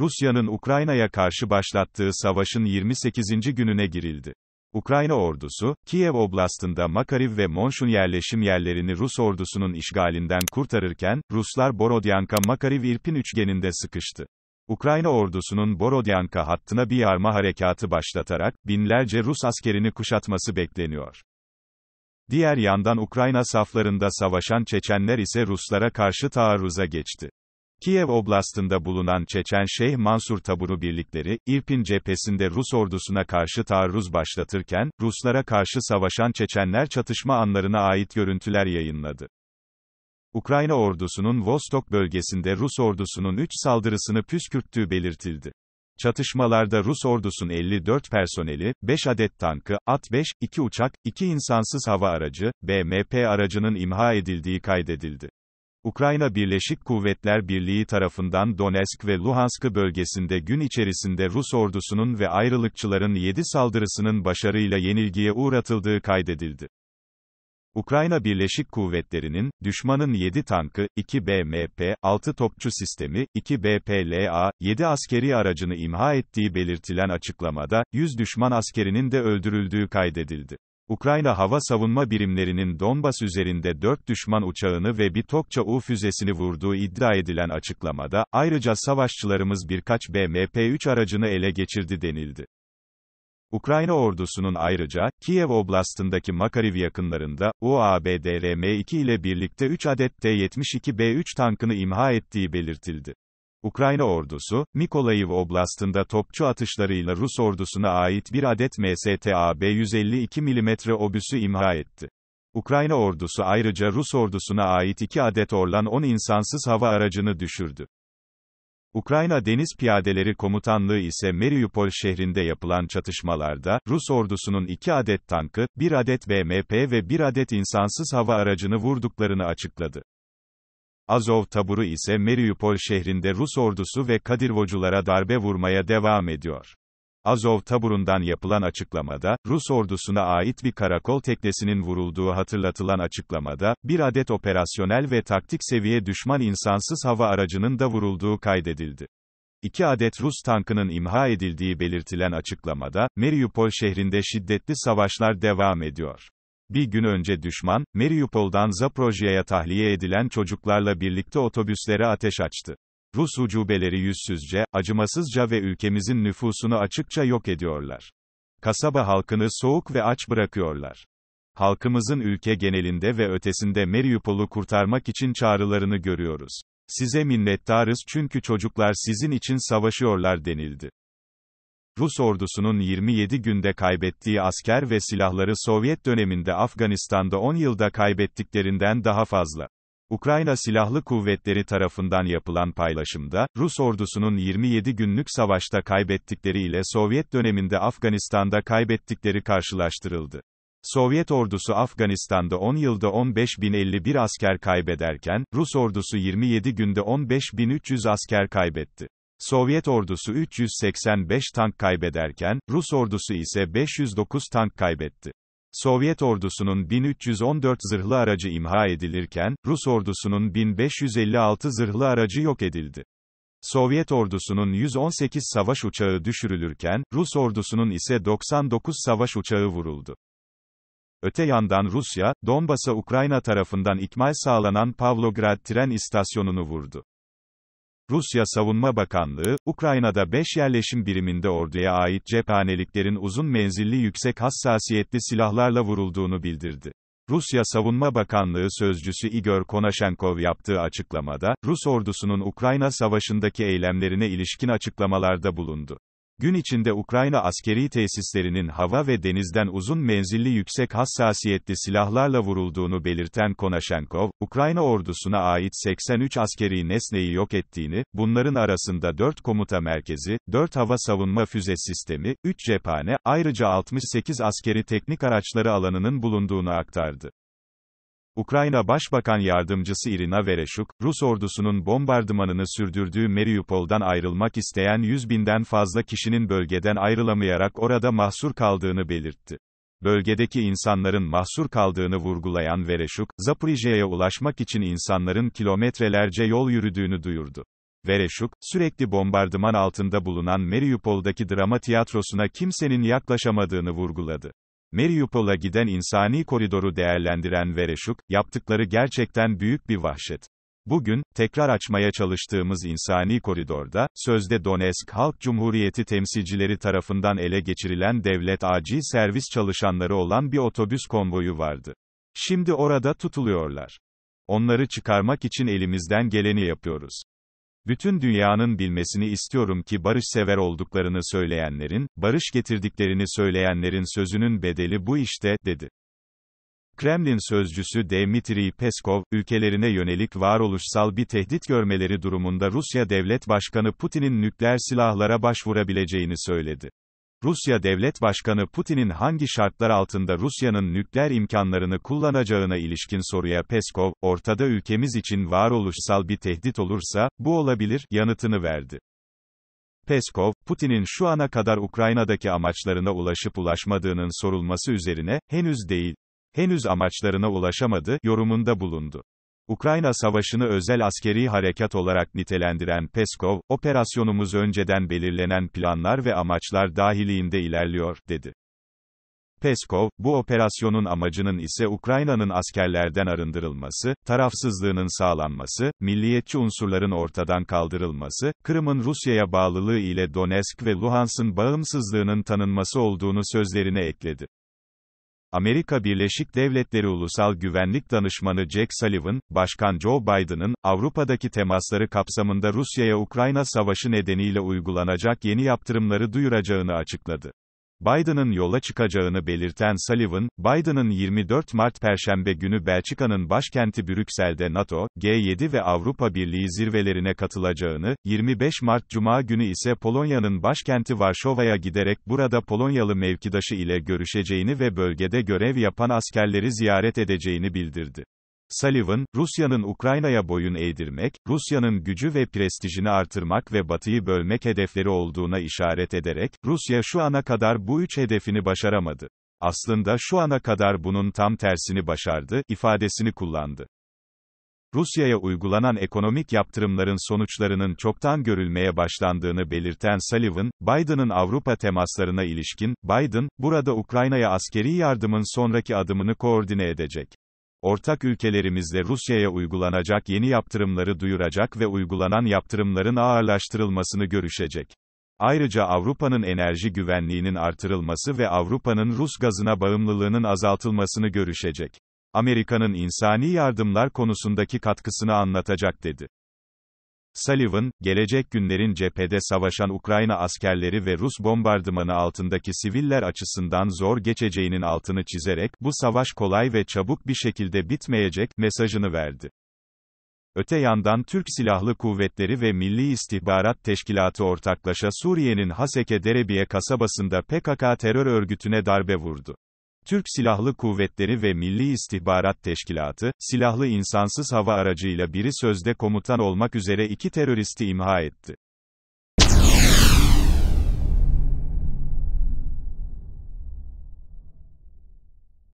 Rusya'nın Ukrayna'ya karşı başlattığı savaşın 28. gününe girildi. Ukrayna ordusu, Kiev Oblastı'nda Makariv ve Monşun yerleşim yerlerini Rus ordusunun işgalinden kurtarırken, Ruslar Borodyanka-Makariv-İrpin üçgeninde sıkıştı. Ukrayna ordusunun Borodyanka hattına bir yarma harekatı başlatarak, binlerce Rus askerini kuşatması bekleniyor. Diğer yandan Ukrayna saflarında savaşan Çeçenler ise Ruslara karşı taarruza geçti. Kiev Oblast'ında bulunan Çeçen Şeyh Mansur Taburu birlikleri, İrpin cephesinde Rus ordusuna karşı taarruz başlatırken, Ruslara karşı savaşan Çeçenler çatışma anlarına ait görüntüler yayınladı. Ukrayna ordusunun Vostok bölgesinde Rus ordusunun 3 saldırısını püskürttüğü belirtildi. Çatışmalarda Rus ordusun 54 personeli, 5 adet tankı, AT-5, 2 uçak, 2 insansız hava aracı, BMP aracının imha edildiği kaydedildi. Ukrayna Birleşik Kuvvetler Birliği tarafından Donetsk ve Luhansk bölgesinde gün içerisinde Rus ordusunun ve ayrılıkçıların 7 saldırısının başarıyla yenilgiye uğratıldığı kaydedildi. Ukrayna Birleşik Kuvvetleri'nin, düşmanın 7 tankı, 2 BMP, 6 topçu sistemi, 2 BPLA, 7 askeri aracını imha ettiği belirtilen açıklamada, 100 düşman askerinin de öldürüldüğü kaydedildi. Ukrayna hava savunma birimlerinin Donbas üzerinde 4 düşman uçağını ve bir Tokça-U füzesini vurduğu iddia edilen açıklamada, ayrıca savaşçılarımız birkaç BMP-3 aracını ele geçirdi denildi. Ukrayna ordusunun ayrıca, Kiev Oblastı'ndaki Makariv yakınlarında, UABDRM-2 ile birlikte 3 adet T-72B3 tankını imha ettiği belirtildi. Ukrayna ordusu, Mikolayiv Oblast'ında topçu atışlarıyla Rus ordusuna ait bir adet MSTAB 152 mm obüsü imha etti. Ukrayna ordusu ayrıca Rus ordusuna ait iki adet Orlan 10 insansız hava aracını düşürdü. Ukrayna Deniz Piyadeleri Komutanlığı ise Mariupol şehrinde yapılan çatışmalarda, Rus ordusunun iki adet tankı, bir adet BMP ve bir adet insansız hava aracını vurduklarını açıkladı. Azov taburu ise Mariupol şehrinde Rus ordusu ve Kadirvoculara darbe vurmaya devam ediyor. Azov taburundan yapılan açıklamada, Rus ordusuna ait bir karakol teknesinin vurulduğu hatırlatılan açıklamada, bir adet operasyonel ve taktik seviye düşman insansız hava aracının da vurulduğu kaydedildi. İki adet Rus tankının imha edildiği belirtilen açıklamada, Mariupol şehrinde şiddetli savaşlar devam ediyor. Bir gün önce düşman, Mariupol'dan Zaporojya'ya tahliye edilen çocuklarla birlikte otobüslere ateş açtı. Rus ucubeleri yüzsüzce, acımasızca ve ülkemizin nüfusunu açıkça yok ediyorlar. Kasaba halkını soğuk ve aç bırakıyorlar. Halkımızın ülke genelinde ve ötesinde Mariupol'u kurtarmak için çağrılarını görüyoruz. Size minnettarız çünkü çocuklar sizin için savaşıyorlar denildi. Rus ordusunun 27 günde kaybettiği asker ve silahları Sovyet döneminde Afganistan'da 10 yılda kaybettiklerinden daha fazla. Ukrayna Silahlı Kuvvetleri tarafından yapılan paylaşımda, Rus ordusunun 27 günlük savaşta kaybettikleri ile Sovyet döneminde Afganistan'da kaybettikleri karşılaştırıldı. Sovyet ordusu Afganistan'da 10 yılda 15.051 asker kaybederken, Rus ordusu 27 günde 15.300 asker kaybetti. Sovyet ordusu 385 tank kaybederken, Rus ordusu ise 509 tank kaybetti. Sovyet ordusunun 1314 zırhlı aracı imha edilirken, Rus ordusunun 1556 zırhlı aracı yok edildi. Sovyet ordusunun 118 savaş uçağı düşürülürken, Rus ordusunun ise 99 savaş uçağı vuruldu. Öte yandan Rusya, Donbas'a Ukrayna tarafından ikmal sağlanan Pavlograd tren istasyonunu vurdu. Rusya Savunma Bakanlığı, Ukrayna'da 5 yerleşim biriminde orduya ait cephaneliklerin uzun menzilli yüksek hassasiyetli silahlarla vurulduğunu bildirdi. Rusya Savunma Bakanlığı sözcüsü Igor Konashenkov yaptığı açıklamada, Rus ordusunun Ukrayna savaşındaki eylemlerine ilişkin açıklamalarda bulundu. Gün içinde Ukrayna askeri tesislerinin hava ve denizden uzun menzilli yüksek hassasiyetli silahlarla vurulduğunu belirten Konaşenkov, Ukrayna ordusuna ait 83 askeri nesneyi yok ettiğini, bunların arasında 4 komuta merkezi, 4 hava savunma füze sistemi, 3 cephane, ayrıca 68 askeri teknik araçları alanının bulunduğunu aktardı. Ukrayna Başbakan Yardımcısı Irina Vereşuk, Rus ordusunun bombardımanını sürdürdüğü Mariupol'dan ayrılmak isteyen 100 binden fazla kişinin bölgeden ayrılamayarak orada mahsur kaldığını belirtti. Bölgedeki insanların mahsur kaldığını vurgulayan Vereşuk, Zaporijya'ya ulaşmak için insanların kilometrelerce yol yürüdüğünü duyurdu. Vereşuk, sürekli bombardıman altında bulunan Mariupol'daki drama tiyatrosuna kimsenin yaklaşamadığını vurguladı. Mariupol'a giden insani koridoru değerlendiren Vereşuk, yaptıkları gerçekten büyük bir vahşet. Bugün, tekrar açmaya çalıştığımız insani koridorda, sözde Donetsk Halk Cumhuriyeti temsilcileri tarafından ele geçirilen devlet acil servis çalışanları olan bir otobüs konvoyu vardı. Şimdi orada tutuluyorlar. Onları çıkarmak için elimizden geleni yapıyoruz. Bütün dünyanın bilmesini istiyorum ki barışsever olduklarını söyleyenlerin, barış getirdiklerini söyleyenlerin sözünün bedeli bu işte, dedi. Kremlin sözcüsü Dmitri Peskov, ülkelerine yönelik varoluşsal bir tehdit görmeleri durumunda Rusya Devlet Başkanı Putin'in nükleer silahlara başvurabileceğini söyledi. Rusya Devlet Başkanı Putin'in hangi şartlar altında Rusya'nın nükleer imkanlarını kullanacağına ilişkin soruya Peskov, ortada ülkemiz için varoluşsal bir tehdit olursa, bu olabilir, yanıtını verdi. Peskov, Putin'in şu ana kadar Ukrayna'daki amaçlarına ulaşıp ulaşmadığının sorulması üzerine, henüz değil, henüz amaçlarına ulaşamadı, yorumunda bulundu. Ukrayna Savaşı'nı özel askeri harekat olarak nitelendiren Peskov, operasyonumuz önceden belirlenen planlar ve amaçlar dahiliğinde ilerliyor, dedi. Peskov, bu operasyonun amacının ise Ukrayna'nın askerlerden arındırılması, tarafsızlığının sağlanması, milliyetçi unsurların ortadan kaldırılması, Kırım'ın Rusya'ya bağlılığı ile Donetsk ve Luhansk'ın bağımsızlığının tanınması olduğunu sözlerine ekledi. Amerika Birleşik Devletleri Ulusal Güvenlik Danışmanı Jack Sullivan, Başkan Joe Biden'ın, Avrupa'daki temasları kapsamında Rusya'ya Ukrayna Savaşı nedeniyle uygulanacak yeni yaptırımları duyuracağını açıkladı. Biden'ın yola çıkacağını belirten Sullivan, Biden'ın 24 Mart Perşembe günü Belçika'nın başkenti Brüksel'de NATO, G7 ve Avrupa Birliği zirvelerine katılacağını, 25 Mart Cuma günü ise Polonya'nın başkenti Varşova'ya giderek burada Polonyalı mevkidaşı ile görüşeceğini ve bölgede görev yapan askerleri ziyaret edeceğini bildirdi. Sullivan, Rusya'nın Ukrayna'ya boyun eğdirmek, Rusya'nın gücü ve prestijini artırmak ve Batı'yı bölmek hedefleri olduğuna işaret ederek, Rusya şu ana kadar bu üç hedefini başaramadı. Aslında şu ana kadar bunun tam tersini başardı, ifadesini kullandı. Rusya'ya uygulanan ekonomik yaptırımların sonuçlarının çoktan görülmeye başlandığını belirten Sullivan, Biden'ın Avrupa temaslarına ilişkin, Biden, burada Ukrayna'ya askeri yardımın sonraki adımını koordine edecek ortak ülkelerimizle Rusya'ya uygulanacak yeni yaptırımları duyuracak ve uygulanan yaptırımların ağırlaştırılmasını görüşecek. Ayrıca Avrupa'nın enerji güvenliğinin artırılması ve Avrupa'nın Rus gazına bağımlılığının azaltılmasını görüşecek. Amerika'nın insani yardımlar konusundaki katkısını anlatacak dedi. Sullivan, gelecek günlerin cephede savaşan Ukrayna askerleri ve Rus bombardımanı altındaki siviller açısından zor geçeceğinin altını çizerek bu savaş kolay ve çabuk bir şekilde bitmeyecek mesajını verdi. Öte yandan Türk Silahlı Kuvvetleri ve Milli İstihbarat Teşkilatı ortaklaşa Suriye'nin Haseke Derebiye kasabasında PKK terör örgütüne darbe vurdu. Türk Silahlı Kuvvetleri ve Milli İstihbarat Teşkilatı, silahlı insansız hava aracıyla biri sözde komutan olmak üzere iki teröristi imha etti.